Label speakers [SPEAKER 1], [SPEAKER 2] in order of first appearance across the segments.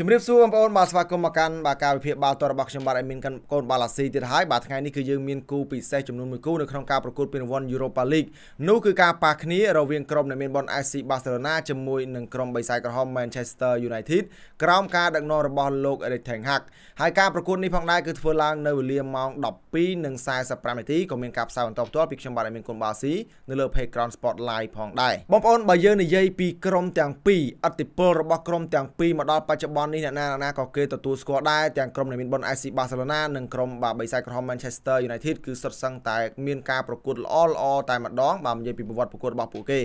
[SPEAKER 1] ជំរាបសួរបងប្អូនបាទស្វាគមន៍មកកាន់បាទការវិភាគបាល់ទាត់របស់ខ្ញុំបាទឲ្យមានកូនបាល់អាស៊ីទៀតហើយបាទថ្ងៃនេះគឺយើងមានគូពិសេសចំនួន1គូនៅក្នុងការប្រកួតពានរង្វាន់ Europa League នោះគឺការប៉ះគ្នារវាងក្រុមដែលមានបន FC Barcelona ជាមួយនឹងក្រុមបិសាចក្រហម Manchester United ក្រោមការដឹកនាំរបស់លោក Erik ten Hag ហើយការប្រកួតនេះផងដែរគឺធ្វើឡើងនៅវេលាម៉ោង12:45នាទីក៏មានការផ្សាយបន្តផ្ទាល់ពីខ្ញុំបាទឲ្យមានកូនបាល់អាស៊ីនៅលើ Playground Sport Live ផងដែរបងប្អូនបើយើងនិយាយពីក្រុមទាំងពីរអតិពលរបស់ក្រុមទាំងពីរមកដល់បច្ចុប្បន្នន់នេះអ្នកណាណាក៏គេទទួលស្គាល់ដែរទាំងក្រុមដែលមានប៉ុន FC Barcelona និងក្រុមបាទបិសាចក្រហម Manchester United គឺសុទ្ធសឹងតែមានការប្រកួត ល្អល្អតែម្ដងបាទនិយាយពីប្រវត្តិប្រកួតរបស់ពួកគេ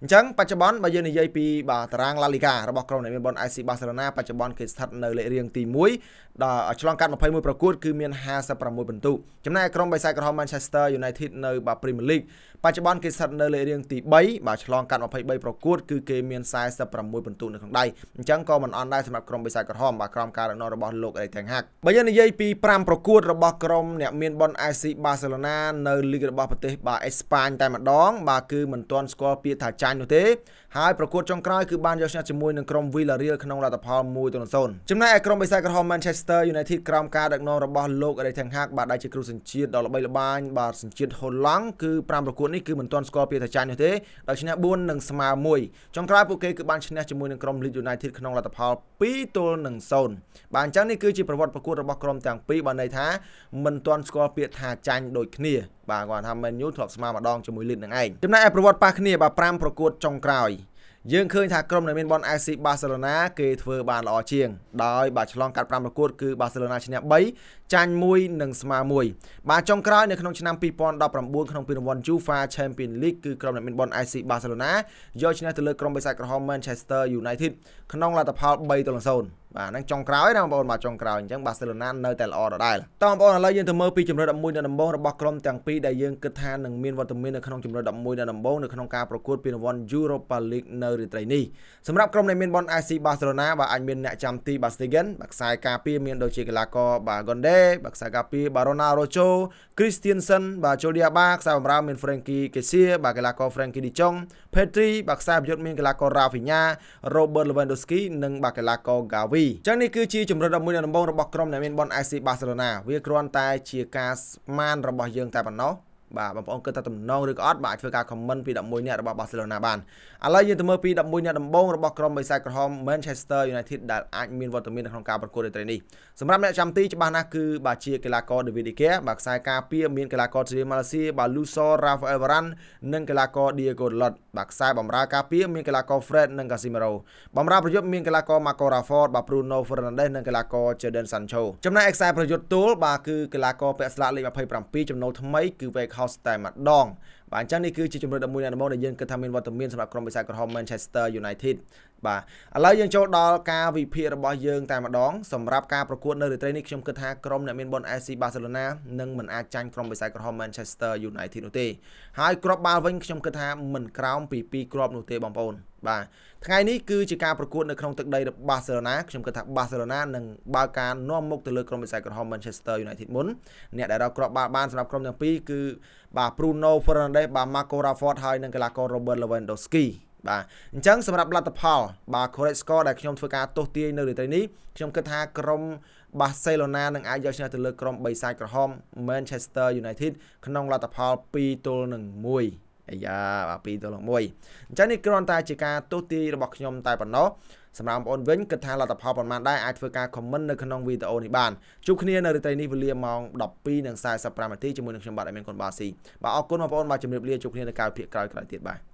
[SPEAKER 1] អញ្ចឹងបច្ចុប្បន្នបើយើងនិយាយពីបាទតារាង La Liga របស់ក្រុមដែលមានប៉ុន FC Barcelona បច្ចុប្បន្នគេស្ថិតនៅលេខរៀងទី1ដល់ឆ្លងកាត់21ប្រកួតគឺមាន56ពិន្ទុចំណែកក្រុមបិសាចក្រហម Manchester United នៅបាទ Premier League បច្ចុប្បន្នគេស្ថិតនៅលេខរៀងទី3បាទឆ្លងកាត់23ប្រកួតគឺគេមាន46ពិន្ទុនៅក្នុងដៃអញ្ចឹងក៏មិនអន់ដែរសម្រាប់ក្រុមបិសាចក្រហមបាទក្រុមការដឹកនាំរបស់លោកអេរិកទាំងហាក់បើយើងនិយាយពី5ប្រកួតរបស់ក្រុមអ្នកមានប៉ុន AC Barcelona នៅលីករបស់ប្រទេសបាទអេស្ប៉ាញតែម្ដងបាទគឺមិនទាន់ស្គាល់ពាក្យថាចាញ់នោះទេហើយប្រកួតចុងក្រោយគឺបានយកឈ្នះជាមួយនឹងក្រុម Villarreal ក្នុងលទ្ធផល1-0ចំណែកឯក្រុមបិសាចក្រហម Manchester United ក្រោមការដឹកនាំរបស់លោកអេរិកទាំងហាក់បាទដែលជាគ្រូសញ្ជាតិដ៏ល្បីល្បាញបាទសញ្ជាតិហូឡង់គឺ5ប្រកួត4នេះគឺមិនទាន់ស្គាល់ពីថាចាញ់នោះទេដោយឈ្នះ4និងស្មើ1ចុងក្រោយពួកគេគឺបានឈ្នះជាមួយនឹងក្រុម Leeds United ក្នុងលទ្ធផល2ទល់នឹង0បាទអញ្ចឹងនេះគឺជាប្រវត្តិប្រកួតរបស់ក្រុមទាំងពីរបើន័យថាមិនទាន់ស្គាល់ពាក្យថាចាញ់ដូចគ្នាបាទគាត់ថា Man U ធ្លាប់ស្មើម្ដងជាមួយ Leeds នឹងឯងចំណែកឯប្រវត្តិប៉ះគ្នាបាទ5ប្រកួតចុងក្រោយយើងឃើញថាក្រុមដែលមានបន FC បាសេឡូណាគេធ្វើបានល្អជាងដោយបាទឆ្លងកាត់5ប្រកួតគឺបាសេឡូណាឈ្នះ3ចាញ់1និងស្មើ1បាទចុងក្រោយនៅក្នុងឆ្នាំ2019ក្នុងពានរង្វាន់ UEFA Champions League គឺក្រុមដែលមានបន FC បាសេឡូណាយកឈ្នះទៅលើក្រុមបិសាចក្រហម Manchester United ក្នុងលទ្ធផល3-0បាទហ្នឹងចុងក្រោយណាបងប្អូនបាទចុងក្រោយអញ្ចឹងបាសេឡូណានៅតែល្អដដែលតោះបងប្អូនឥឡូវយើងទៅមើលពីជំរឿន11ដល់ដំបងរបស់ក្រុមទាំងពីរដែលយើងគិតថានឹងមានវត្តមាននៅក្នុងជំរឿន11ដល់ដំបងនៅក្នុងការប្រកួតពានរង្វាន់ Europa League នៅរាត្រីនេះសម្រាប់ក្រុមដែលមានបន AC Barcelona បាទអាចមានអ្នកចាំទី Bastigan បាទខ្សែការពារមានដូចជាកីឡាករបាទ Gonde បាទខ្សែការពារ Barona Rojo Christiansen បាទ Julia Ba ខ្សែបម្រើមាន Frankie Kessie បាទកីឡាករ Frankie De Jong Petri បាទខ្សែប្រយុទ្ធមានកីឡាករ Rafinha Robert Lewandowski និងបាទកីឡាករ Gavi 2ចឹងនេះគឺជាជំរិត11ដំបូងរបស់ក្រុមអ្នកមានបន AC Barcelona វាគ្រាន់តែជាការស្មានរបស់យើងតែប៉ុណ្ណោះបាទបងប្អូនគិតថាតំណងឬក៏អត់បាទធ្វើការ comment ពី11អ្នករបស់ Barcelona បានឥឡូវយើងទៅមើលពី11អ្នកដំបូងរបស់ក្រុមបិសាចក្រហម Manchester United ដែលអាចមានវត្តមាននៅក្នុងការប្រកួតរាត្រីនេះសម្រាប់អ្នកចាំទីច្បាស់ណាស់គឺបាទជាកីឡាករ David De Gea បាទខ្សែការពារមានកីឡាករជ្រាម៉ាឡេស៊ីបាទ Luso Rafael Varane និងកីឡាករ Diego Lot បាទខ្សែបម្រើការពារមានកីឡាករ Fred និង Casemiro បម្រើប្រយុទ្ធមានកីឡាករ Marco Rashford បាទ Bruno Fernandes និងកីឡាករ Jadon Sancho ចំណែកឯខ្សែប្រយុទ្ធទួលបាទគឺកីឡាករពាក់ស្លាកលេខ27ចំណូលថ្មីគឺ Wake House តែម្ដង បាទអញ្ចឹងនេះគឺជាជំរឿន11អ្នកដំបូងដែលយើងគិតថាមានវត្តមានសម្រាប់ក្រុមបិសាចក្រហម Manchester United បាទឥឡូវយើងចូលដល់ការវិភាគរបស់យើងតែម្ដងសម្រាប់ការប្រកួតនៅរាត្រីនេះខ្ញុំគិតថាក្រុមអ្នកមានបុន AC Barcelona នឹងមិនអាចចាញ់ក្រុមបិសាចក្រហម Manchester United នោះទេហើយគ្រាប់បាល់វិញខ្ញុំគិតថាមិនក្រោមពី2គ្រាប់នោះទេបងប្អូនបាទថ្ងៃនេះគឺជាការប្រកួតនៅក្នុងទឹកដីរបស់បាសេឡូណាខ្ញុំគិតថាបាសេឡូណានឹងបើកការនាំមុខទៅលើក្រុមវិស័យក្រហម Manchester United មុនអ្នកដែលរកគ្រាប់បាល់បានសម្រាប់ក្រុមទាំងពីរគឺបាទ Bruno Fernandes បាទ Marco Rashford ហើយនិងកីឡាករ Robert Lewandowski បាទអញ្ចឹងសម្រាប់លទ្ធផល បាទ correct score ដែលខ្ញុំធ្វើការទស្សទាយនៅរាត្រីនេះខ្ញុំគិតថាក្រុមបាសេឡូណានឹងអាចយកឈ្នះទៅលើក្រុមបិសាចក្រហម Manchester United ក្នុងលទ្ធផល2ទល់នឹង1អាយ៉ា2ដុល្លារ1អញ្ចឹងនេះគ្រាន់តែជាការទស្សន៍ទាយរបស់ខ្ញុំតែប៉ុណ្ណោះសម្រាប់បងប្អូនវិញគិតថាលទ្ធផលប៉ុន្មានដែរអាចធ្វើការ comment នៅក្នុងវីដេអូនេះបានជួបគ្នានៅរាត្រីនេះវេលាម៉ោង12:45នាទីជាមួយនឹងខ្ញុំបាទអមីនគុណបាស៊ីបាទអរគុណបងប្អូនបាទជម្រាបលាជួបគ្នានៅកាលវិភាគក្រោយៗទៀតបាទ